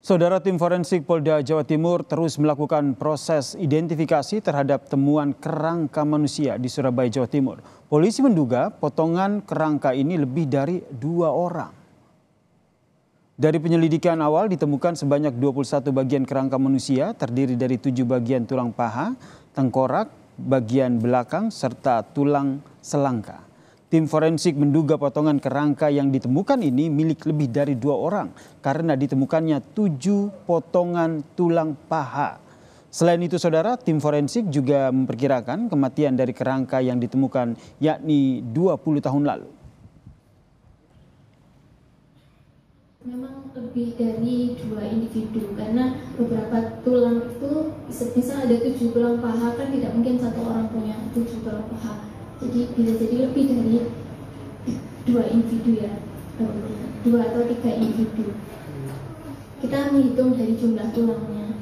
Saudara tim forensik Polda Jawa Timur terus melakukan proses identifikasi terhadap temuan kerangka manusia di Surabaya, Jawa Timur. Polisi menduga potongan kerangka ini lebih dari dua orang. Dari penyelidikan awal ditemukan sebanyak 21 bagian kerangka manusia terdiri dari tujuh bagian tulang paha, tengkorak, bagian belakang, serta tulang selangka. Tim forensik menduga potongan kerangka yang ditemukan ini milik lebih dari dua orang karena ditemukannya tujuh potongan tulang paha. Selain itu saudara, tim forensik juga memperkirakan kematian dari kerangka yang ditemukan yakni 20 tahun lalu. Memang lebih dari dua individu karena beberapa tulang itu bisa ada tujuh tulang paha kan tidak mungkin satu orang punya tujuh tulang paha jadi bisa jadi lebih dari dua individu ya dua atau tiga individu kita menghitung dari jumlah tulangnya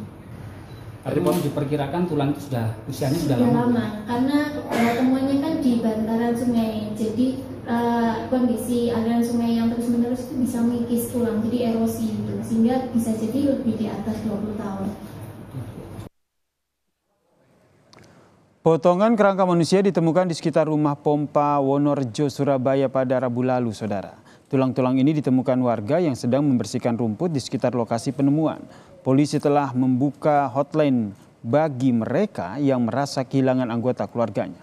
tapi mau diperkirakan tulang itu sudah usianya sudah, sudah lama, lama. karena uh, temuannya kan di bantaran sungai jadi uh, kondisi aliran sungai yang terus menerus itu bisa mengikis tulang jadi erosi itu, sehingga bisa jadi lebih di atas 20 tahun Potongan kerangka manusia ditemukan di sekitar rumah pompa Wonorejo, Surabaya pada Rabu lalu, Saudara. Tulang-tulang ini ditemukan warga yang sedang membersihkan rumput di sekitar lokasi penemuan. Polisi telah membuka hotline bagi mereka yang merasa kehilangan anggota keluarganya.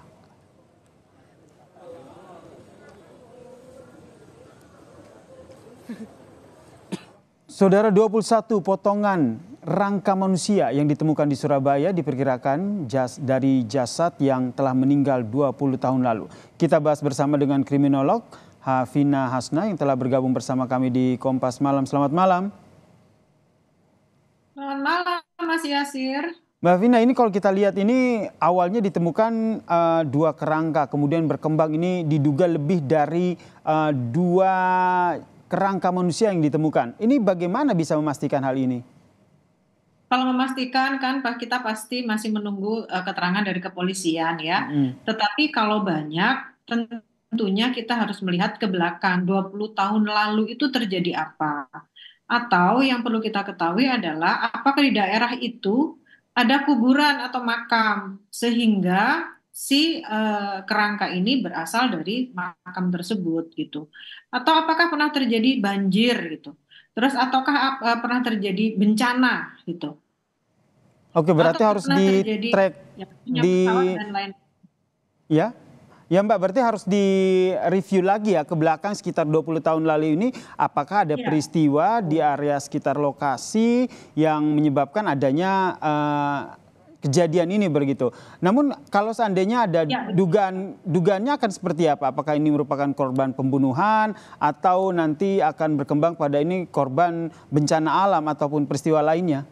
Saudara 21 potongan rangka manusia yang ditemukan di Surabaya diperkirakan jas, dari jasad yang telah meninggal 20 tahun lalu. Kita bahas bersama dengan kriminolog Hafina Hasna yang telah bergabung bersama kami di Kompas Malam. Selamat malam. Selamat malam Mas Yasir. Mbak Fina, ini kalau kita lihat ini awalnya ditemukan uh, dua kerangka, kemudian berkembang ini diduga lebih dari uh, dua kerangka manusia yang ditemukan. Ini bagaimana bisa memastikan hal ini? kalau memastikan kan pak kita pasti masih menunggu uh, keterangan dari kepolisian ya. Mm. Tetapi kalau banyak tentunya kita harus melihat ke belakang 20 tahun lalu itu terjadi apa. Atau yang perlu kita ketahui adalah apakah di daerah itu ada kuburan atau makam sehingga si uh, kerangka ini berasal dari makam tersebut gitu atau apakah pernah terjadi banjir gitu Terus ataukah uh, pernah terjadi bencana gitu? Oke, berarti Atau harus di terjadi, track ya, di dan lain. Ya. Ya Mbak, berarti harus di review lagi ya ke belakang sekitar 20 tahun lalu ini apakah ada ya. peristiwa di area sekitar lokasi yang menyebabkan adanya eh, kejadian ini begitu. Namun kalau seandainya ada ya. dugaan dugaannya akan seperti apa? Apakah ini merupakan korban pembunuhan atau nanti akan berkembang pada ini korban bencana alam ataupun peristiwa lainnya?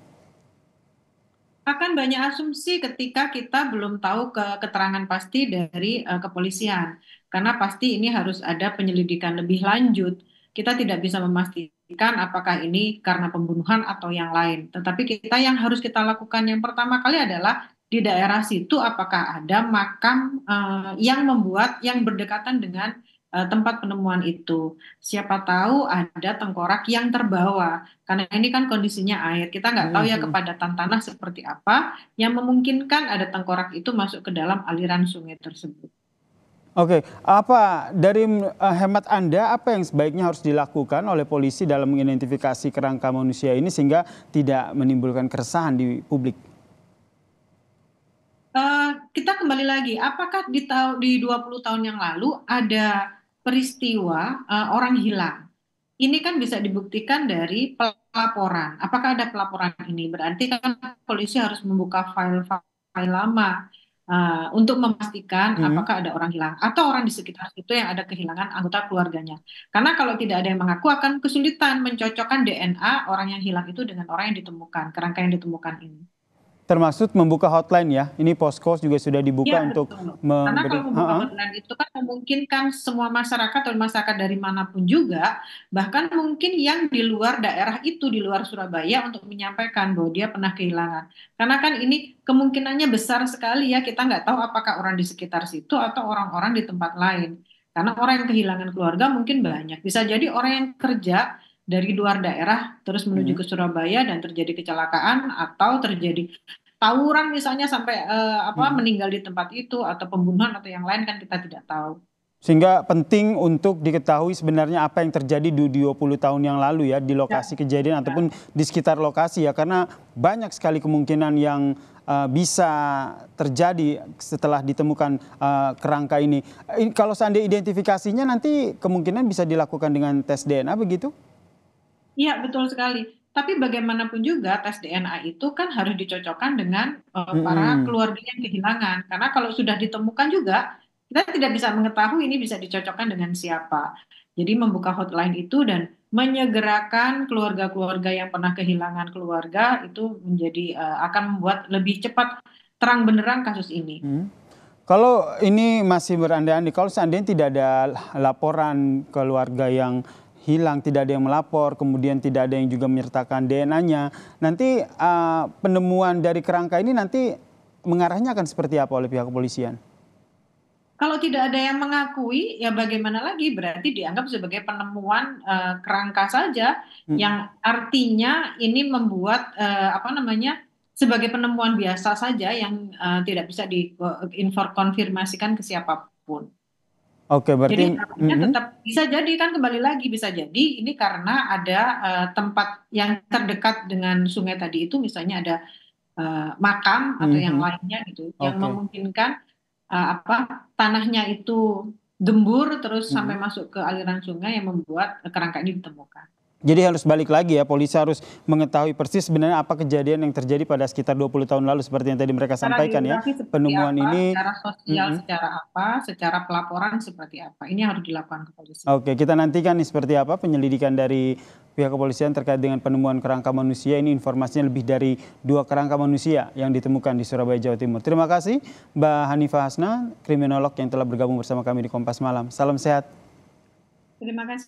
Akan banyak asumsi ketika kita belum tahu ke keterangan pasti dari uh, kepolisian. Karena pasti ini harus ada penyelidikan lebih lanjut. Kita tidak bisa memastikan kan apakah ini karena pembunuhan atau yang lain. Tetapi kita yang harus kita lakukan yang pertama kali adalah di daerah situ apakah ada makam uh, yang membuat yang berdekatan dengan uh, tempat penemuan itu. Siapa tahu ada tengkorak yang terbawa karena ini kan kondisinya air. Kita nggak tahu ya hmm. kepadatan tanah seperti apa yang memungkinkan ada tengkorak itu masuk ke dalam aliran sungai tersebut. Oke, apa dari uh, hemat Anda apa yang sebaiknya harus dilakukan oleh polisi dalam mengidentifikasi kerangka manusia ini sehingga tidak menimbulkan keresahan di publik? Uh, kita kembali lagi, apakah di ta di 20 tahun yang lalu ada peristiwa uh, orang hilang? Ini kan bisa dibuktikan dari pelaporan. Apakah ada pelaporan ini? Berarti kan polisi harus membuka file-file lama Ah, untuk memastikan hmm. apakah ada orang hilang atau orang di sekitar itu yang ada kehilangan anggota keluarganya. Karena kalau tidak ada yang mengaku akan kesulitan mencocokkan DNA orang yang hilang itu dengan orang yang ditemukan, kerangka yang ditemukan ini. Termasuk membuka hotline ya, ini posko juga sudah dibuka ya, untuk memberi. Karena kalau membuka uh-uh. hotline itu kan memungkinkan semua masyarakat atau masyarakat dari manapun juga, bahkan mungkin yang di luar daerah itu di luar Surabaya untuk menyampaikan bahwa dia pernah kehilangan. Karena kan ini kemungkinannya besar sekali ya kita nggak tahu apakah orang di sekitar situ atau orang-orang di tempat lain. Karena orang yang kehilangan keluarga mungkin banyak. Bisa jadi orang yang kerja dari luar daerah terus menuju hmm. ke Surabaya dan terjadi kecelakaan atau terjadi tawuran misalnya sampai uh, apa hmm. meninggal di tempat itu atau pembunuhan atau yang lain kan kita tidak tahu. Sehingga penting untuk diketahui sebenarnya apa yang terjadi di 20 tahun yang lalu ya di lokasi ya. kejadian ya. ataupun di sekitar lokasi ya karena banyak sekali kemungkinan yang uh, bisa terjadi setelah ditemukan uh, kerangka ini. Uh, kalau seandainya identifikasinya nanti kemungkinan bisa dilakukan dengan tes DNA begitu? Iya, betul sekali. Tapi bagaimanapun juga tes DNA itu kan harus dicocokkan dengan uh, para keluarga yang kehilangan. Karena kalau sudah ditemukan juga, kita tidak bisa mengetahui ini bisa dicocokkan dengan siapa. Jadi membuka hotline itu dan menyegerakan keluarga-keluarga yang pernah kehilangan keluarga itu menjadi uh, akan membuat lebih cepat terang benderang kasus ini. Hmm. Kalau ini masih berandai-andai, kalau seandainya tidak ada laporan keluarga yang hilang, tidak ada yang melapor, kemudian tidak ada yang juga menyertakan DNA-nya. Nanti uh, penemuan dari kerangka ini nanti mengarahnya akan seperti apa oleh pihak kepolisian? Kalau tidak ada yang mengakui, ya bagaimana lagi? Berarti dianggap sebagai penemuan uh, kerangka saja, hmm. yang artinya ini membuat uh, apa namanya sebagai penemuan biasa saja yang uh, tidak bisa diinformasikan ke siapapun. Oke, berarti jadi mm-hmm. tetap bisa jadi kan kembali lagi bisa jadi ini karena ada uh, tempat yang terdekat dengan sungai tadi itu misalnya ada uh, makam atau mm-hmm. yang lainnya gitu okay. yang memungkinkan uh, apa tanahnya itu gembur terus mm-hmm. sampai masuk ke aliran sungai yang membuat kerangka ini ditemukan. Jadi harus balik lagi ya, polisi harus mengetahui persis sebenarnya apa kejadian yang terjadi pada sekitar 20 tahun lalu seperti yang tadi mereka sampaikan ya. Penemuan apa, ini secara sosial mm -hmm. secara apa, secara pelaporan seperti apa. Ini harus dilakukan kepolisian. Oke, kita nantikan nih seperti apa penyelidikan dari pihak kepolisian terkait dengan penemuan kerangka manusia ini informasinya lebih dari dua kerangka manusia yang ditemukan di Surabaya Jawa Timur. Terima kasih Mbak Hanifah Hasna, kriminolog yang telah bergabung bersama kami di Kompas Malam. Salam sehat. Terima kasih.